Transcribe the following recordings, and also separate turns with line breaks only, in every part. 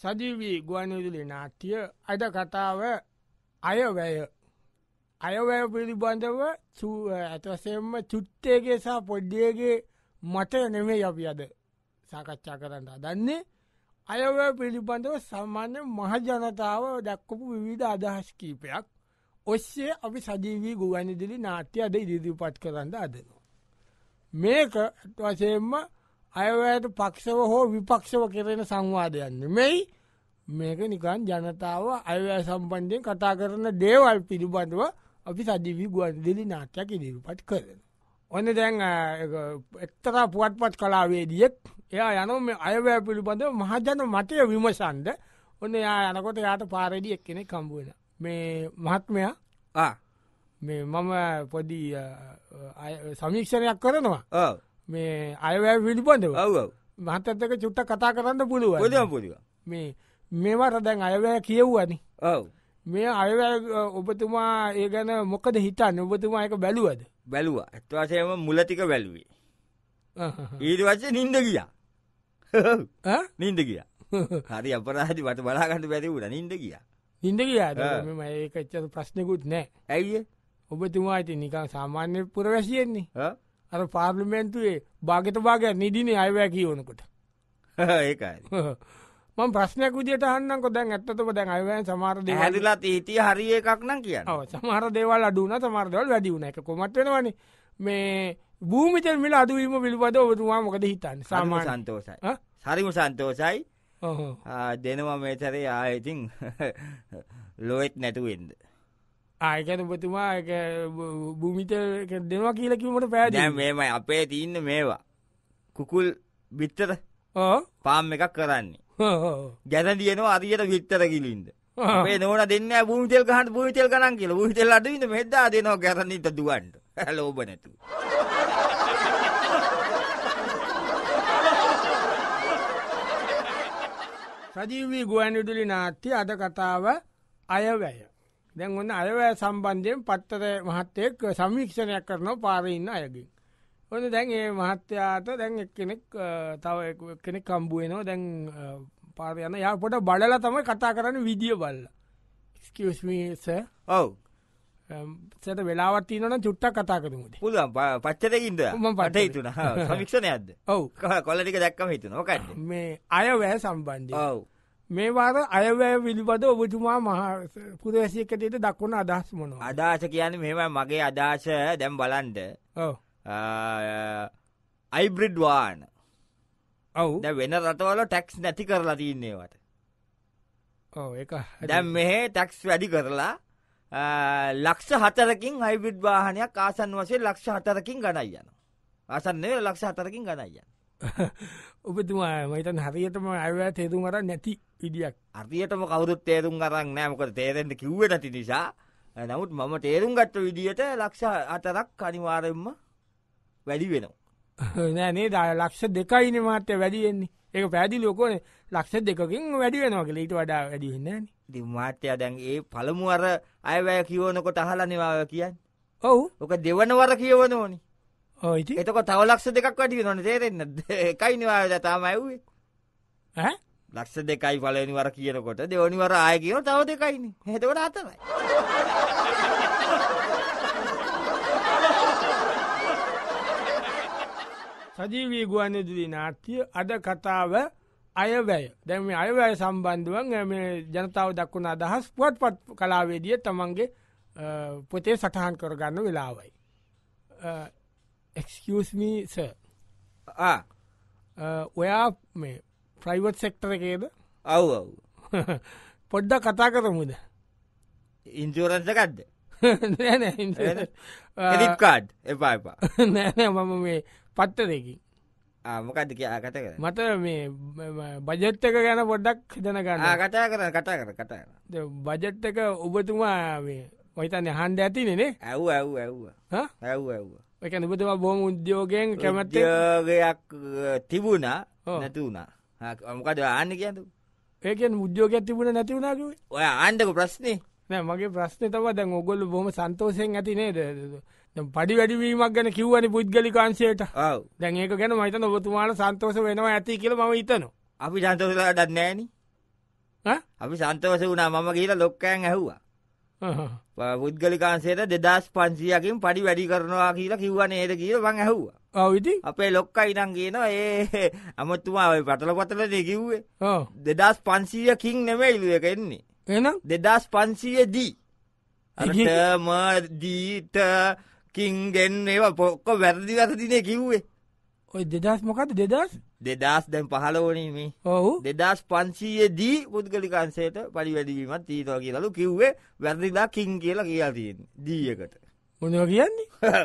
සජීවී ගුවන්විදුලි නාට්‍ය අද කතාව අයවැය අයවැය පිළිබඳව ඇතසෙන්ම චුට්ටේගේ සහ පොඩ්ඩියගේ මට නෙමේ අපි අද සාකච්ඡා කරන්න අදන්නේ අයවැය පිළිබඳව සම්මාන්‍ය මහජනතාව දක්කපු විවිධ අදහස් කීපයක් ඔස්සේ අපි සජීවී ගුවනිදිලි නාට්‍ය අද ඉදිරිපත් කරන්න අදනවා. මේක වසයෙන්ම අයවැයට පක්ෂව හෝ විපක්ෂව කෙරෙන සංවාධයන්න මෙයි මේක නිකන් ජනතාව අයවැය සම්බන්ධයෙන් කතා කරන දේවල් පිළිබඳව අපි සජීවී ගුවන් දෙලි නාට්‍යක ඉදිරිපත් කරන. ඔන්න දැන් එක්තරා පුවත්පත් කලාවේදියෙක් එයා යන මේ අයවැය පිළිබඳ මහජන මතය විමසන්ද ඔන්න යා යනකොට යාට පාරඩි එක් කෙනෙ කම්බුවෙන මේ මහත්මයා මේ මම පොඩි සමීක්ෂණයක් කරනවා මේ අයවැය පිළිබඳව ඔව මහතත්තක චුට්ට කතා කරන්න පුළුව ොදම් පුරුව මේ මේවට දැන් අයවැය කියව්වනි ඔව මේ අයවැ ඔබතුමා ඒ ගැන මොකද හිතන්න ඔබතුමා එක බැලුවද
බැලුව ඇත්වාසයම මුලතික වැැලුවේ ඊට වස්සේ නින්ද ගියා නින්ද ගිය
හරි
අපරාධි වට බලාගන්න බැරිවුට නින්ද ගිය
නින්ද කියාද ඒක එච්චර ප්‍රශ්නකුත් නෑ ඇයිය ඔබතුමා ඇති නිකන් සාමාන්‍ය පුරවැසියෙන්නේ අර පාර්ලිමෙන්න්තුවේ භාගත භාගයක් නිදින අයවැ කියවනකොට
ඒකයි
මම ප්‍රශ්නයක් විදිට අහන්නක දැන් ඇත්තතම දැන් අයවැන් සමාරද හැදිලා ඊතිය හරි එකක් නම් කිය සමහර දේවල් අඩුන සමාරදවල් වැඩිවුන එක කොමටවනේ මේ භූමිතල් මිල අදුවීම පිළිබඳ ඔබතුමා මොකද හිතන්න සාමා සන්තෝසයි
හරිම සන්තෝසයි දෙනවා මේතරේ ආයතින් ලොවෙත් නැතුවෙන්ද
ආයකන උපතුමා භූමිත දෙනවා කියලා කිවීමට පෑද මේම
අපේ තියන්න මේවා කුකුල් බිත්තර පාම් එකක් කරන්නේ ගැන දියනවා අරියට විත්තර කිලින්ද මේ නොන දෙන්න භූමිතල් ගහට භූවිතල් ගනන් කියල භූවිතල් අඩුවිට මෙදා දෙනවා ගැරන්නට දුවන්ට ලෝබ නැතු.
සජීවී ගුවන්විදුලි නාට්‍ය අද කතාව අයවැය. දැන් ඔන්න අයවැය සම්බන්ධයෙන් පත්තර මහත්තයෙක් සමීක්ෂණයක් කරනව පාරඉන්න අයගින්. ඔන්න දැන් ඒ මහත්තයාට දැන් එක් කෙනෙක් තව කෙනෙක් කම්බුවනවා දැන් පාර යන යාපොට බලල තමයි කතා කරන්න විදිිය බල්ල. ස්කස්මිස ඔව් සට වෙලාවට නන චුට්ටක් කතා කරමුට
පුල පච්චරකින්ද ම පට හිතුන ක්ෂණයද ඔවු කොලටික දැක්කම හිතුන ඕකට මේ
අයවැය සම්බන්ධ ඔවු මේ වාර අයවැය පිළිබඳ ඔබතුමා මහ පුරේසිකටට දක්වන අදහස් මොන
අදහස කියන්නේ මෙම මගේ අදහස දැම් බලන්ඩ අයිබ්‍රිඩ්වාන ඔවු වෙන රටවල ටැක්ස් නැති කරලා තින්නේවට දැම් මෙහේ ටැක්ස් වැඩි කරලා
ලක්ෂ හතරකින් අයිබිඩ්
වාහනයක් ආසන් වසේ ලක්ෂ හතරකින් ගණයි යන අසන්නේ ලක්ෂ හතරකින් ගණයි යන්න
ඔබතුමා මතන් හරියටම අයවැ තේරුම් අර නැති
ඉඩියක් අරියටම කවුරුත් තේරුම් අරක් නෑමකට තේරෙන්ට කිව්වට ඇති නිසා නමුත් මම තේරුම් ගත්ත විදිහට ලක්ෂ අතරක් අනිවාරෙන්ම වැඩි වෙනවා
නෑනේ දා ලක්ෂ දෙකයින මාත්‍ය වැඩියෙන්නේ ඒ පැදි ලොකෝන ලක්ෂ දෙකින් වැඩි වෙනවාගේ ඊට වඩා වැඩිවෙන්න දිමාත්‍යය දැන් ඒ පළමුුවර අයවැය කියවනකොට
අහලනිවාව කියන්න ඔවු ඕක දෙවනවර කියවන ඕනි එතක තව ලක්ෂ දෙකක් වැඩි නොන තේරෙන්න එකයි නිවාද තාම ඇව්වේ ලක්ෂ දෙකයි පලනිවර කියනකොට දෙවනිවර ආය කියන තව දෙකයින හෙතකොට අතරයි
සජීවී ගුවන්නදුරී නාට්‍ය අද කතාව අයවැය දැම අයවැය සම්බන්ධුවන් මේ ජනතාව දක්වුණ අදහස් පුවත් පත් කලාවේදිය තමන්ගේ පොතේ සටහන් කරගන්න වෙලාවයි එක්ස්කමී ස ඔයා මේ ප්‍රයිවට් සෙක්ටර එකේද අව් අව් පොඩ්ඩ කතා කරමුද ඉන්ජෝරන්සකක්ද
කාඩ් එපා එපා
නෑනෑ මම මේ පත්ත දෙකින් මොකද කියා කත කර මට මේ බජට්ටක ගැන පොඩ්ඩක් හිතනගන්න කතා කර කතා
කර කතා
බජට්ටක ඔබතුමා මේ ඔයිතන්න හන්ඩ ඇතිනෙනේ ඇව් ඇව් ඇව්වා
ඇව් ඇව්වා
එකන බුතුම බොහම උද්‍යෝගයෙන් කැමති ගයක්
තිබුණා නැති වුණා මොකද ආන්න කියතු
ඒකෙන් උද්‍යෝගයක් තිබුණ නැති වුණාකිව ඔය ආණ්ඩක ප්‍රශ්නය නෑ මගේ ප්‍රශ්නය තව දැන් ඔගොල්ල බොහම සන්තෝසයෙන් ඇති නේද පඩි වැඩිවීමක් ගැන කිව්වනි පුද්ගලිකාන්සයට දැන් ඒක ගැන මහිතන ඔබතුමාට සන්තෝස වෙනවා ඇති කියල ම හිතනවා අපි සන්තෝසට නෑන
අපි සන්තෝස වුණා මම කියලා ලොක්කෑන් ඇහවා පුද්ගලිකාන්සේට දෙදස් පන්සියකින් පඩි වැඩි කරනවා කියලා කිව්ව නේද කියල බං ඇහුවා ඔවිදි අපේ ලොක්ක ඉනන් කියන ඒ අමතුමායි පටල පතල දෙකිව්වේ දෙදස් පන්සීයකින් නෙමයිල්ුව එකෙන්නේ එනම් දෙදස් පන්සියදී අමදීටකින්ගෙන් ඒවා පොක්ක වැරදි වැරදිනේ කිව්වේ ඔයි දෙදස් මොකද දෙදස් දෙදස් දැන් පහලවනීමේ ඔහු දෙදස් පන්සීයේදී පුද්ගලිකන්සේට පරිවැඩීමත් තීතව කියලු කිව්වේ වැරදිලා කින් කියලා කියලා තියෙන්
දීයකට මොනව කියන්නේ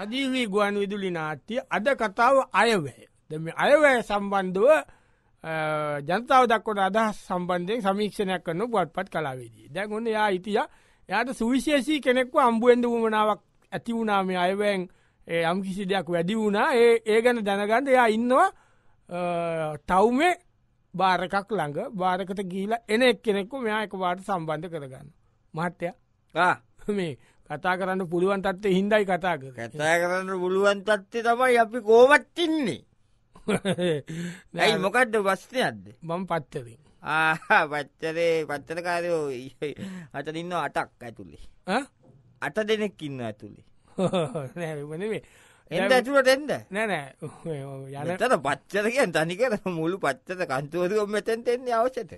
සදීවී ගුවන් විදුලි නාට්‍ය අද කතාව අයවැය දෙම අයවැය සම්බන්ධව ජනතාව දක්කොට අදහස් සම්බන්ධයෙන් සමීක්ෂණයක් කරන පුවත්පත් කලාවේදී දැන් ඔන්න යා ඉතියා එයාට සුවිශේෂී කෙනෙක්ව අම්බුවෙන්ද වුමනාවක් ඇති වුණා මේ අයවැන් යම් කිසි දෙයක් වැඩි වුණා ඒ ඒ ගැන දැනගන්ද එයා ඉන්නවා තවුමේ භාරකක් ළඟ භාරකට ගීලා එන එක් කෙනෙක්කු මෙයා එක වාට සම්බන්ධ කරගන්න මහත්තය මේ කතා කරන්න පුළුවන් තත්වේ හින්දයි කතා කර කතා කරන්න පුළුවන් තත්වේ තමයි අපි කෝමත්තින්නේ ඇයි මොකක්ද වස්නයක්ද මම පත්තරින්
පච්චරේ පච්චරකාරයෝ අට ඉන්න අටක් ඇතුළේ අට දෙනෙක් ඉන්න ඇතුළේ
නෑ එට ඇතුලට එන්න නෑනෑ යනතට
පච්චරකයන් තනිකර මුළු පච්චත කන්තුවරම මෙතැන්තෙන්නේ අවශ්‍යත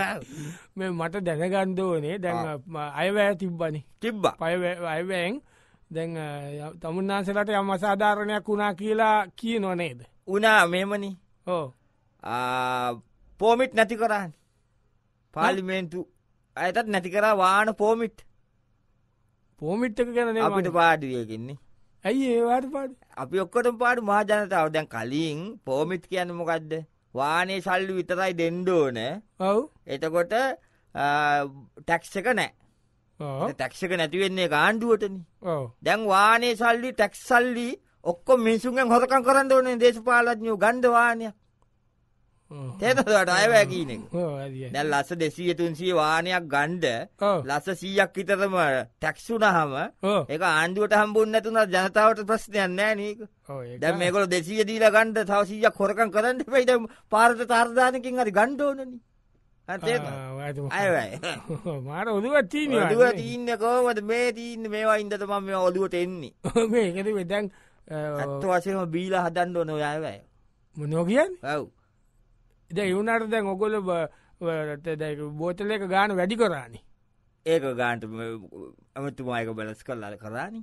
මේ මට දැනගන්දෝනේ දැන් අයවෑ තිබ්බනි තිබ්බ අයවෑන් දැන් තමුන්නාසලට යම් අසාධාරණයක් වුණා කියලා කිය නොනේද උනා මෙමනි ඕ
පෝමිට් නැති කරන්න පාලිමේන්තු අයටත් නැති කරා වාන පෝමිට් පෝමිට්ක ගැන අපිට පාඩුවයකින්නේ ඇයි ඒවාට පාඩ අපි ඔක්කොට පාඩු මහජනතාව දැන් කලින් පෝමිට් කියන්න මොකක්ද වානේ සල්ලි විතරයි දෙන්ඩෝන ඔව් එතකොට ටැක්ෂ එක
නෑ
තැක්ෂක නැතිවෙන්නේ කාණ්ඩුවටන දැන් වානේ සල්ලි ටැක්සල්ලි ඔක්කො මිනිසුන්ගෙන් හොරකම් කරන්න ඕනේ දේශපාලඥෝ ගන්ධවානයක් තේතදට අයවැ කියන එක දැ ලස්ස දෙසීය තුන්සිය වානයක් ගණ්ඩ ලස්ස සීයක් විතරම ටැක්සුනහම එක ආණ්ඩුවට හම්බුන් නැතුන ජනතාවට ප්‍රශ්නයන් නෑනක දැ මේකොල දෙසිය දීල ගණ්ඩ තවසීයක් කොරකන් කරන්න පයිට පාර්ත තාර්ධානකින් අරි ගණ්ඩෝනන මාර ඔදුවත්ී තිීන්න කෝමද මේ තිීන්න මේවා ඉන්දතම මේ ඔලුවට එන්නේ මේ එකද වෙදැන්
ඇත්ත වශයම බීලා හදන්න ඕන ඔයාවැය මොනෝ කියන් ඇව් ඉද එවුණට දැන් ඔකොල බෝතලක ගාන වැඩි කරානේ ඒක
ගාන්ට ඇමතුමායක බැලස් කල්ලාල කරානි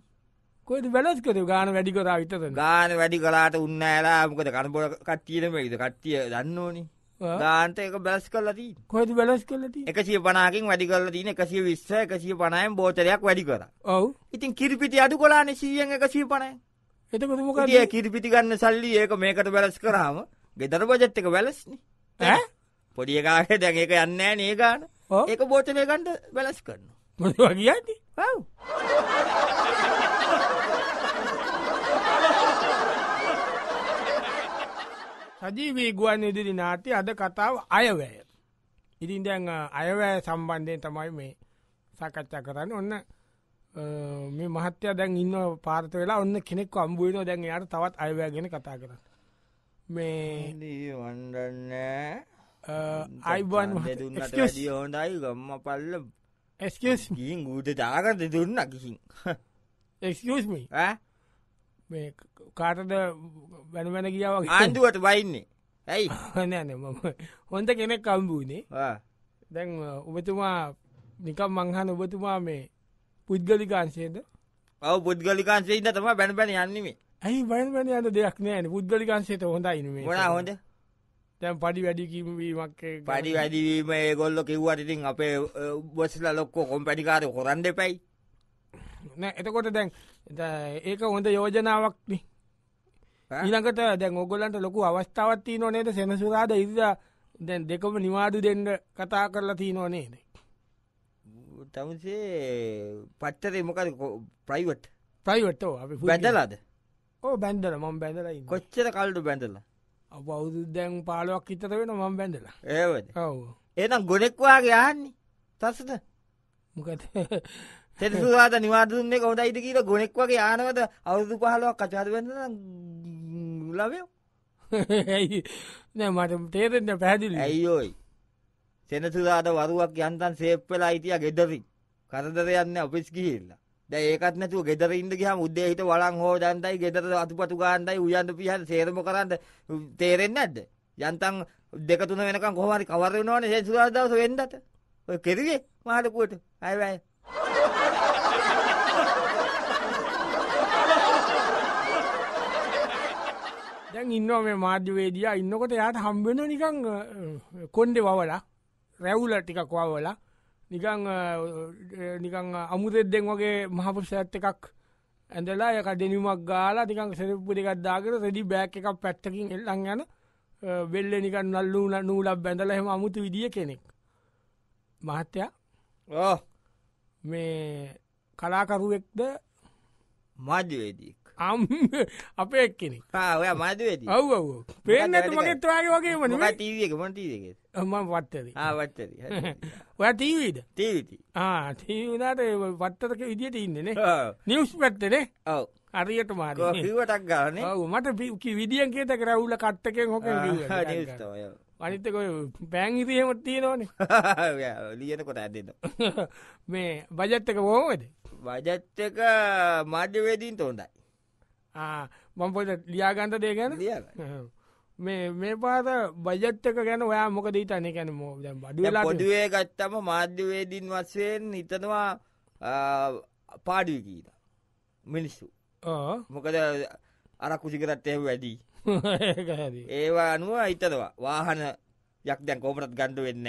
කොයි බැලස්කද ගාන වැඩි කරා විතර
ගාන වැඩි කලාට උන්න ඇලා මොකද කරබොල කට්ටියටම ඉද කට්ටිය දන්න ඕනි ගාන්ට එක බැලස් කලදී කොයිද බැලස් කලති එකසිය පනාකින් වැඩි කල තින එකසිය විස්ස එකසිය පනයම් බෝතරයක් වැඩි කර ඔවු ඉතින් කිරිපිටි අඩු කොලාන සීයෙන් එකසිය පනයි එතකොතුමකටිය කිරිපිටි ගන්න සල්ලි ඒක මේකට බැලස් කරාම ගෙදර බජට් එක බැලස්නේ පොඩිය කාරය දැන් ඒක යන්න නේ ගාන ඒක බෝචමය ගණ්ඩ වැලස් කරන්න
මොදවාගියන්න ඔව් සජීවී ගුවන් ඉදිරි නාටි අද කතාව අයවැය ඉතින් දැන් අයවැය සම්බන්ධයෙන් තමයි මේ සකච්ඡා කරන්න ඔන්න මේ මහත්‍යය දැන් ඉන්න පාර්ත වෙලා ඔන්න කෙනෙක් අම්බුවන දැන් යාට තවත් අයවැගෙන කතා කරන්න මේ වඩන්න අයිබන් හොඳයි
ගම්ම පල්ල
ඇස්කස්ගින්
ගූට දාගත දුන්න කිසින්
එක්ම මේ කාටද වැනවැන කියාව ආන්දුවට බයින්නේ ඇයි හනන මම හොඳ කෙනෙක් කම්බූනේ දැන් ඔබතුමා නිකම් මංහන ඔබතුමා මේ පුද්ගලිකාන්සේද ඔව පුද්ගලිකාන්සේ ඉන්න තම බැන බැන යන්නීමේ ඇයි බයින් වැනි අට දෙයක් නෑන පුද්ගලිකන්සේත හොඳයි නේ ගොඩා හොඳ තැන් පඩි වැඩිකිවීමක් පඩි
වැඩිවීම ගොල්ල කිව්වටඉතින් අපේ බොස්ල ලොක්කෝ කොම්පැඩිකාර හොරන් දෙපැයි
එතකොට දැන් ඒක හොඳ යෝජනාවක්න ඊනකට දැන් ඔගොලන්ට ලොකු අවස්ථාවත්ති නොනේද සෙනසුරාද ඉරිද දැන් දෙකම නිවාඩු දෙන්න කතා කරලා තිී නොනේද
තමුසේ පච්චරේ මොකද ප්‍රයිවට්
ප්‍රයිවට්ෝ වැදලාද ඕ බැන්ඩල මම බැඳලයි කොච්චර කල්ඩු බැඳලා අවුදු දැන් පාලුවක් හිතර වෙන මම බැඳලා ඒවද ඔව ඒනම් ගොඩෙක්වාගේ යන්නේ තස්සද මොකද
තෙරසුවාට නිවාදුන්නේ කොහොදයිද කියීල ගොනෙක් වගේ ආනවද අවුදු පහලුවක් කචාද වෙන්න ලවයෝ
ඇයි නෑ මට තේරෙන්ට
පැදිලි ඇයිෝයි සෙනසුදාට වරුවක් යන්තන් සේප්පලා අයිතිය ගෙදරින් කරදර යන්න ඔපිස් ගිහිල්ලා දැන් ඒකත් නැතුව ගෙදර ඉන්න ගියාම උදේ හිට වළං හොදන්ටයි ගෙදර අතුපතු ගාන්නයි උයන්ද පියන්ද සේරම කරන්ද තේරෙන්නේ නැද්ද? යන්තම් දෙක තුන වෙනකන් කොහොම හරි කවර වෙනවනේ ඒ සුරාදා දවස වෙන්නට. ඔය කෙරුවේ මහලු කුවට. අය වැය.
දැන් ඉන්නවා මේ මාධ්‍යවේදියා ඉන්නකොට එයාට හම්බ වෙනවා නිකන් කොණ්ඩේ වවලා රැවුල ටිකක් වවලා නිකං නිකං අමුතෙද්දෙන් වගේ මහපුසඇත් එකක් ඇඳලා යක දෙනිමක් ගාලා නිකං සෙරප්පු දෙකක්දාගෙන සෙඩි බෑක් එකක් පැත්තකින් එල්ලං යන වෙල්ල නිකන් නල්ලූන නූලක් බැඳල හෙම අමුතු විදිිය කෙනෙක් මහත්තයා මේ කලාකරුවෙක්ද මාධ්‍යවේදී අම් අපේ එක්කෙනෙක්. ආ ඔයා මාධ්‍යවේදී. ඔව් ඔව්. පේන්නේ නැතු මගෙත් ඔයාගේ වගේම නෙමෙයි. මොකක් ටීවී එක මොන ටීවී එකද? මම වත්තරේ. ආ වත්තරේ. හරි. ඔයා ටීවීද? ටීවී. ආ ටීවී නාට වත්තරක විදියට ඉන්නේ නේ. නිවුස් පැත්තනේ. ඔව්. හරියට මාර කිවටක් ගාන මට විදිියන් කියත කරවුල කට්ටකෙන් හොක අනිතක පැංහිතියම තියෙනවානේ ලියන කොට ඇදන්න මේ
බජත්තක බොහමද බජත්තක මාධ්‍යවේදීන් තොන්ඩයි
මම පොට ලියාගන්ට දේ ගැන මේ මේ පාත බජත්තක ගැන ඔයා මොක දීතන ගැන මෝ බඩ පොඩුවේ
ගත්තම මාධ්‍යවේදීන් වස්සයෙන් හිතනවා පාඩුව කීත මිනිස්සු මොකද අර කුසිකරත් එහ වැඩී ඒවා අනුව හිතනවා වාහන යක් දැන් කෝමරත් ගන්ඩ වෙන්න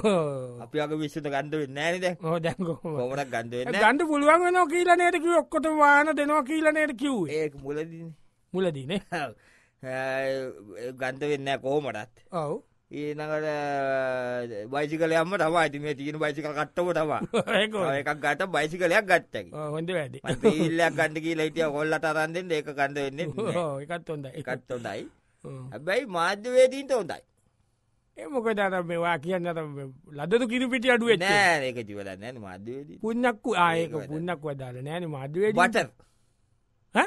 අපි අක විශ්ුත ගන්ඩ වෙන්න නද දැ කෝමරක් ගන්ඩ වෙන්න ගන්ඩ
පුළුවන් වෙන කියීලනයට කිව ඔක්කොට වාන දෙනවා කියීලනයට කිව් ඒ මුලද මුලදීන
ගන්ඩ වෙන්න කෝමටත් ඔවු ඒනකට බයිසිකලයම තම ඇතිම තියෙන බයිසික කට්ටව තවා එකක් ගට බයිසිකලයක් ගත්තකි හොඳ වැඩ ඉල්ලයක් ගණඩ කියලා හිටිය කොල්ල තරන්දෙන් ඒක ගන්ඩ වෙන්න එකත් හොඳ එකත් හොඳයි
හැබැයි මාධ්‍යවේදීන්ට හොඳයි ඒ මොකද අර මේවා කියන්න අර ලදතු කිරිපිටි අඩුව නෑ
ඒක ජීවල නැන මදදී
පුන්නක්කු ආයක පුන්නක් වදාල නෑන මදුවේ බට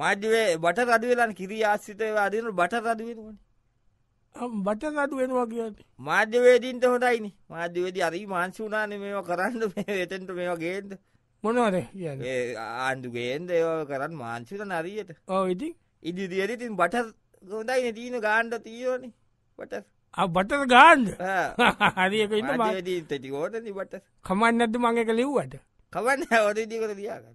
මාධ්‍යවේ බට රඩුවෙලන් කිරි ආස්සිතය අදන බට රදුවෙනවන බට රඩු
වෙනවා කිය මාධ්‍යවේදීන්ට හොටයිනි මාධ්‍යවේදී අරී මාංසි වනාන මේවා කරන්න එතෙන්ට මේවා ගේද මොනවද ආණ්ඩුගේන්ද ඒවා කරන්න මාංසිත නරියට
ඕ ඉති ඉදිදිියරිතින් බට
ගොඳයින තියන ගාණ්ඩ තියෝනි බටස්
බටර ගාන්ද හරික ඉන්න තති ෝට බට කමන්න ඇතු මංක ලිව්වට
කවන්න ඔට දීකට දයාගන්න.